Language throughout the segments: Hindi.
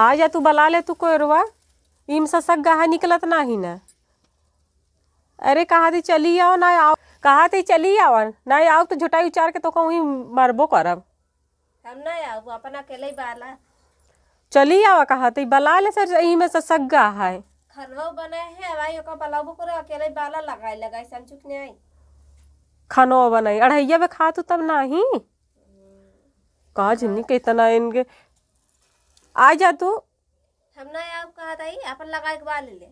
आ जा तू बला ले तू कोयरवा इम से सग गहा निकलत ना ही ना अरे कहा थी चली आओ ना आओ कहा थी चली आओ ना आओ तो झुटाई उचार के तो कहूँ मारबो करब हम ना आओ अपन अकेले बाला चली आओ कहा थी बला ले सर यही में सग गहा है खरवा बने है भाई ओका बलाबो करे अकेले बाला लगाई लगाए समझुक ने आई खानो बनाई अढ़ैया में खा तू तब ना कहा झिमनी के इतना इनके आ जा तू हम ना आप कहा था ही अपन लगा के बाल ले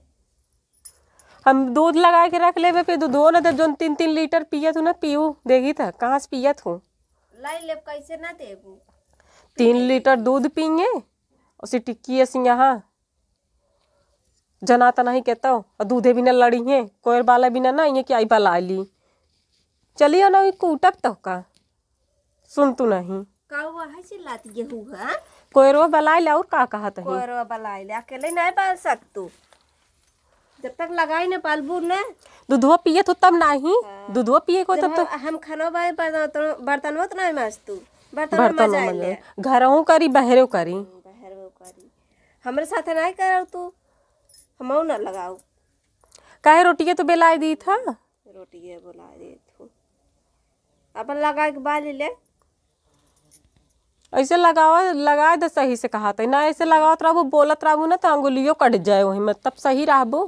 हम दूध लगा के रख ले पे दूध ना तो जो तीन तीन लीटर पिया तू ना पीऊ देगी था तो। कहाँ से पिया तू लाई ले कैसे ना देबू तीन लीटर दूध पिए सी टिक्की ऐसी यहाँ जना जनाता तो नहीं कहता और दूधे बिना लड़ी है कोयर बाला बिना ना ये कि आई आ ली चलिए ना कूटक तो का सुन तू नहीं का हुआ है चिल्लाती गेहूँ हाँ? कोयरवा बलाई बलाइल और का कहत है कोयरवा बलाई बलाइल अकेले नहीं पाल सकतू जब तक लगाई ना पालबू ना दूधो पिए तो तब नाही हाँ। दूधो पिए को तो तब तो हम खाना भाई बर्तन बर्तन तो नहीं मजतू बर्तन मजा घरों करी बहरो करी बहरों करी हाँ, हमरे साथ नहीं करो तू हमऊ ना लगाओ काहे रोटी के तो बेलाई दी था रोटी के बोला दी थू अपन लगा के बाल ले ऐसे लगाओ लगा दे सही से कहा था ना ऐसे तो रहो बोलत रहो ना तो अंगुलियो कट जाए वही में तब सही रहो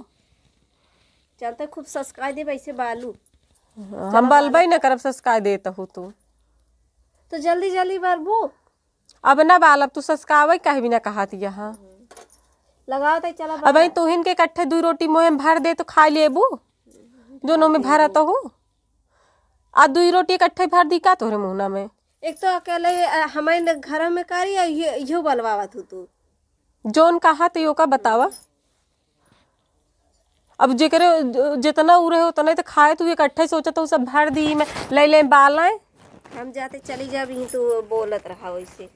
चलते तो खूब सस्काय दे ऐसे बालू हाँ, हम बलबे ना करब सस्काय दे तू तो जल्दी जल्दी बरबू अब ना अब तू सस्कावे कहीं भी ना कहा थी यहाँ लगाओ तो चला अब तुहिन के इकट्ठे दू रोटी मोहे भर दे तो खा लेबू दोनों में भरा तो हो आ दू रोटी इकट्ठे भर दी का तोरे मुहना में एक तो अकेले हमारे घर में करी ये यो बलवा हो तू जोन कहा तो यो का बतावा अब जेकर जितना उ रहे उतना तो खाए तू इकट्ठे सोचा तो सब भर दी मैं ले ले बाल आए हम जाते चली जाब ही तू बोलत रहा वैसे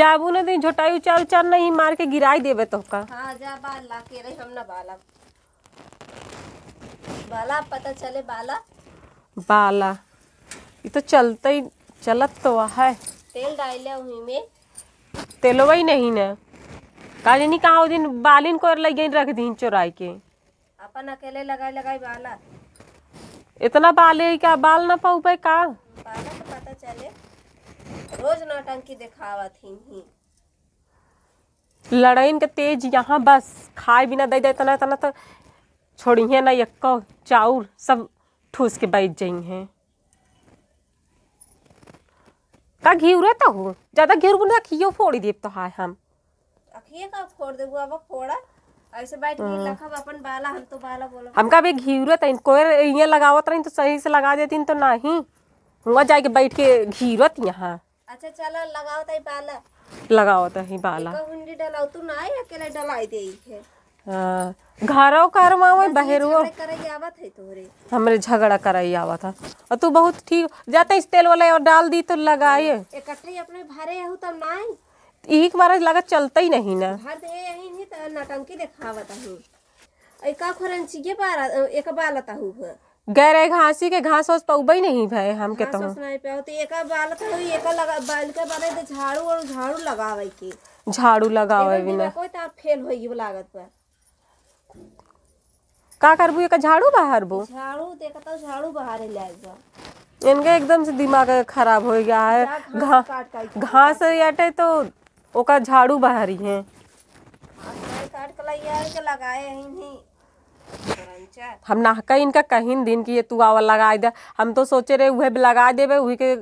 जाबू ना दिन झोटाई चल चल नहीं मार के गिराई देबे तो का हां जा बाल ला के रे हम ना बाला बाला पता चले बाला बाला ये तो चलता ही चलत तो है तेल डाले हुई में तेलवा ही नहीं ना का नहीं कहा दिन बालिन को लगे रख दी चोराई के अपन अकेले लगाई लगाई बाला इतना बाले का बाल ना पाऊ पे का बाला तो पता चले रोज ना टंकी दिखावा थी ही लड़ाई के तेज यहाँ बस खाए बिना दे दे इतना इतना तो छोड़ी है ना यक्का चाउर सब ठूस के बैठ जाई हैं का घिउ रहता हूँ ज्यादा घिउ बुन खियो फोड़ी देव तो हाय हम अखिए का फोड़ देबू अब फोड़ा ऐसे बैठ के लखब अपन बाला हम तो बाला बोलो हमका भी घिउ रहता इन कोई ये लगावत रहिन तो सही से लगा देतिन तो नहीं हुआ जाए के बैठ के घिरत यहां अच्छा चलो लगावत है बाला लगावत है बाला कहुंडी हुंडी तू ना अकेले डलाई देई है घर करवा में हमरे झगड़ा कराई आवा हाँ। था और तू बहुत ठीक जाते इस तेल वाले और डाल दी तो लगाए अपने भरे तब ना यही चलता ही नहीं ना भर दे यही नहीं तो हूं एका एक हूं गहरे घासी के घास वास पउब नहीं भाई हम के तो एका एका लगा बाल के बारे झाड़ू और झाड़ू लगावे झाड़ू लगावे बिना कोई फेल होई लागत पर का करबू एक झाड़ू बाहर बो झाड़ू तो झाड़ू बाहर लाएगा इनके एकदम से दिमाग खराब हो गया है घा घास हटे तो ओका झाड़ू बाहर ही है काट के तो के लाया लगाए हैं ही हम ना नहका इनका कहीं दिन की ये तू आवा लगा दे हम तो सोचे रहे वह लगा देवे वही के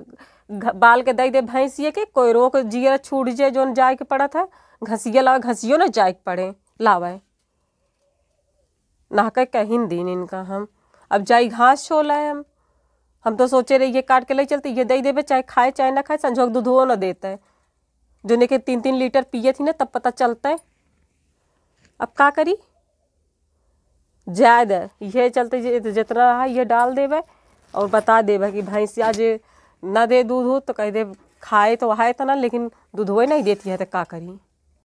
बाल के दे दे भैंसिए के कोई रोक जिया छूट जाए जोन जाए के पड़ा था घसिया लावा घसियो ना जाए के पड़े लावा नहाकर कहीं दिन इनका हम अब जाई घास छोला है हम हम तो सोचे रहे ये काट के ले चलते ये दही देवे चाहे खाए चाहे ना खाए संजोग दूध हो ना देता है जो ने तीन तीन लीटर पिए थी ना तब पता चलता है अब का करी जायद ये चलते जितना रहा ये डाल देवे और बता देवे कि भैंस आज ना दे दूध हो तो कह दे खाए तो आए तो ना लेकिन दूध हो नहीं देती है तो का करी